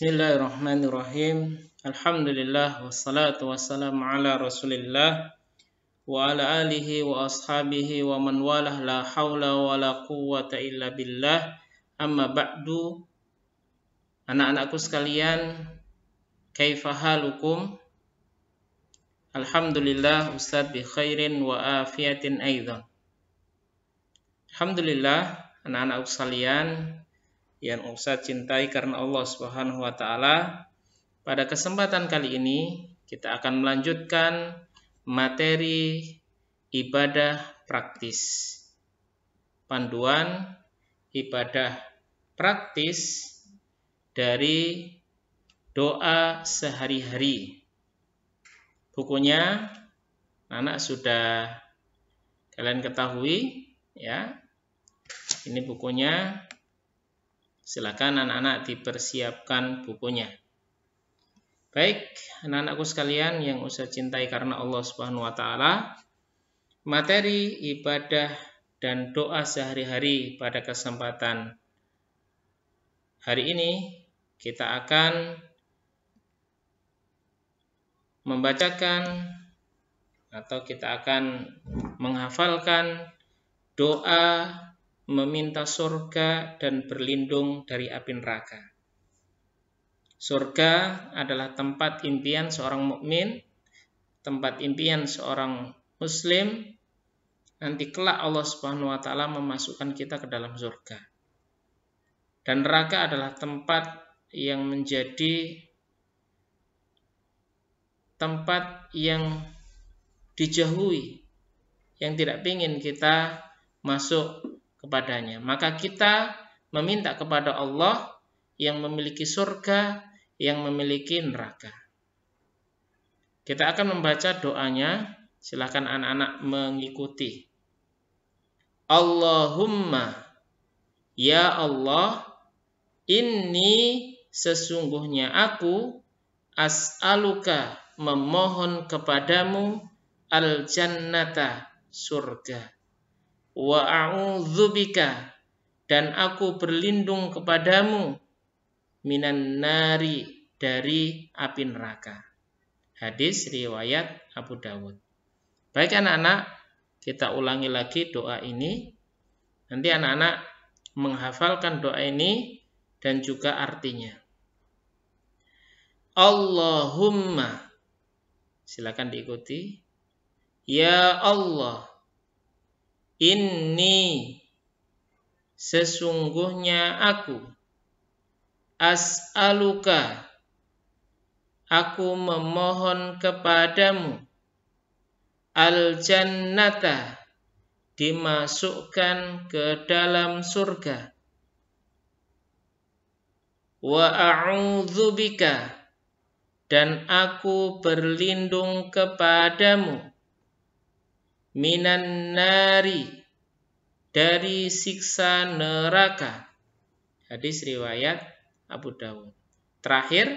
بسم الله الرحمن الرحيم الحمد لله والصلاة والسلام على رسول الله وعلى آله وأصحابه ومن والاه لا حول ولا قوة إلا بالله أما بعد Anak-anakku sekalian, كيف حالكم? الحمد لله أستاذ بخير وآفية أيضا الحمد لله anak-anakku sekalian, yang usah cintai karena Allah Subhanahu wa taala. Pada kesempatan kali ini kita akan melanjutkan materi ibadah praktis. Panduan ibadah praktis dari doa sehari-hari. Bukunya anak sudah kalian ketahui ya. Ini bukunya Silakan anak-anak dipersiapkan bukunya. Baik, anak-anakku sekalian yang usah cintai karena Allah Subhanahu wa taala, materi ibadah dan doa sehari-hari pada kesempatan hari ini kita akan membacakan atau kita akan menghafalkan doa meminta surga dan berlindung dari api neraka. Surga adalah tempat impian seorang mukmin, tempat impian seorang muslim. Nanti kelak Allah Subhanahu wa taala memasukkan kita ke dalam surga. Dan neraka adalah tempat yang menjadi tempat yang dijauhi, yang tidak ingin kita masuk kepadanya. Maka kita meminta kepada Allah yang memiliki surga, yang memiliki neraka. Kita akan membaca doanya, silakan anak-anak mengikuti. Allahumma, ya Allah, ini sesungguhnya aku as'aluka memohon kepadamu al-jannata surga wa a'udzubika dan aku berlindung kepadamu minan nari dari api neraka. Hadis riwayat Abu Dawud. Baik anak-anak, kita ulangi lagi doa ini. Nanti anak-anak menghafalkan doa ini dan juga artinya. Allahumma silakan diikuti. Ya Allah ini sesungguhnya aku as'aluka aku memohon kepadamu al-jannata dimasukkan ke dalam surga wa a'udzubika dan aku berlindung kepadamu minan nari dari siksa neraka. Hadis riwayat Abu Dawud. Terakhir,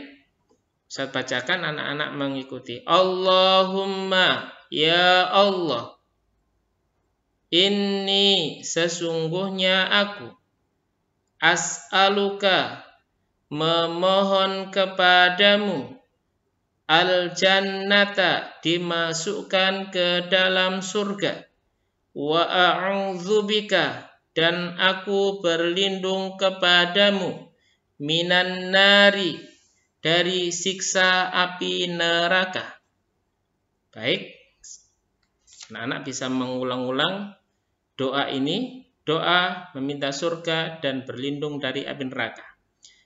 saya bacakan anak-anak mengikuti. Allahumma ya Allah. Ini sesungguhnya aku. As'aluka memohon kepadamu al jannata dimasukkan ke dalam surga wa a'udzubika dan aku berlindung kepadamu minan nari dari siksa api neraka baik anak-anak bisa mengulang-ulang doa ini doa meminta surga dan berlindung dari api neraka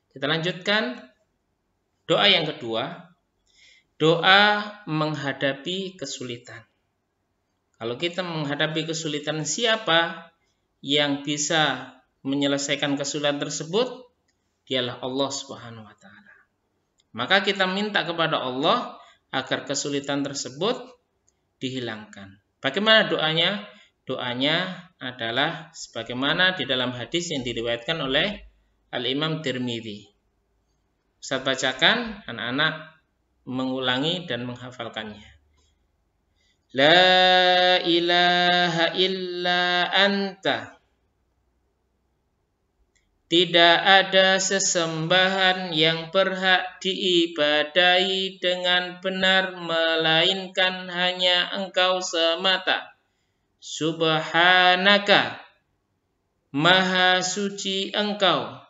kita lanjutkan doa yang kedua doa menghadapi kesulitan. Kalau kita menghadapi kesulitan, siapa yang bisa menyelesaikan kesulitan tersebut? Dialah Allah Subhanahu wa taala. Maka kita minta kepada Allah agar kesulitan tersebut dihilangkan. Bagaimana doanya? Doanya adalah sebagaimana di dalam hadis yang diriwayatkan oleh Al-Imam Tirmidhi. Saya bacakan anak-anak mengulangi dan menghafalkannya. La ilaha illa anta. Tidak ada sesembahan yang berhak diibadai dengan benar melainkan hanya engkau semata. Subhanaka, Maha Suci Engkau,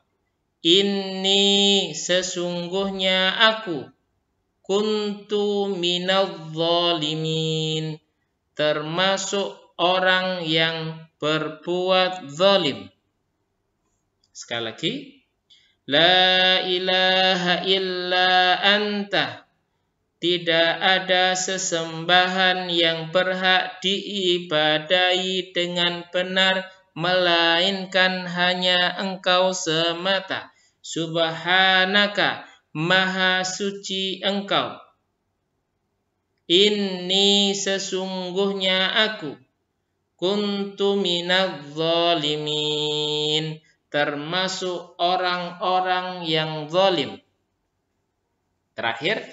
ini sesungguhnya aku kuntu minal zalimin termasuk orang yang berbuat zalim sekali lagi la ilaha illa anta tidak ada sesembahan yang berhak diibadai dengan benar melainkan hanya engkau semata subhanaka Maha Suci Engkau. ini sesungguhnya aku kuntu minadh zalimin termasuk orang-orang yang zalim. Terakhir,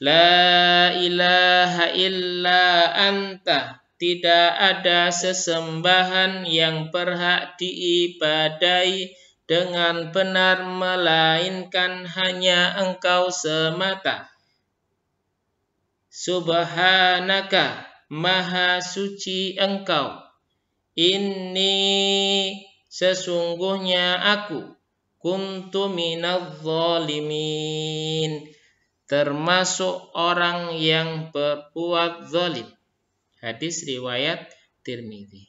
la ilaha illa anta tidak ada sesembahan yang berhak diibadai dengan benar melainkan hanya engkau semata. Subhanaka, maha suci engkau. Ini sesungguhnya aku, kuntu minal zalimin, termasuk orang yang berbuat zalim. Hadis riwayat Tirmidzi.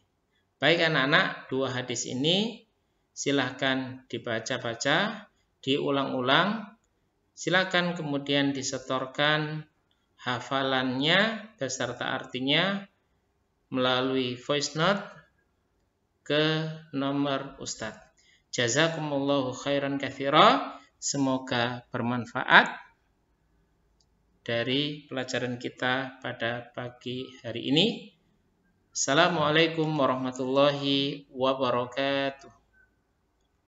Baik anak-anak, dua hadis ini silahkan dibaca-baca, diulang-ulang, silahkan kemudian disetorkan hafalannya beserta artinya melalui voice note ke nomor Ustadz. Jazakumullahu khairan kathira. Semoga bermanfaat dari pelajaran kita pada pagi hari ini. Assalamualaikum warahmatullahi wabarakatuh.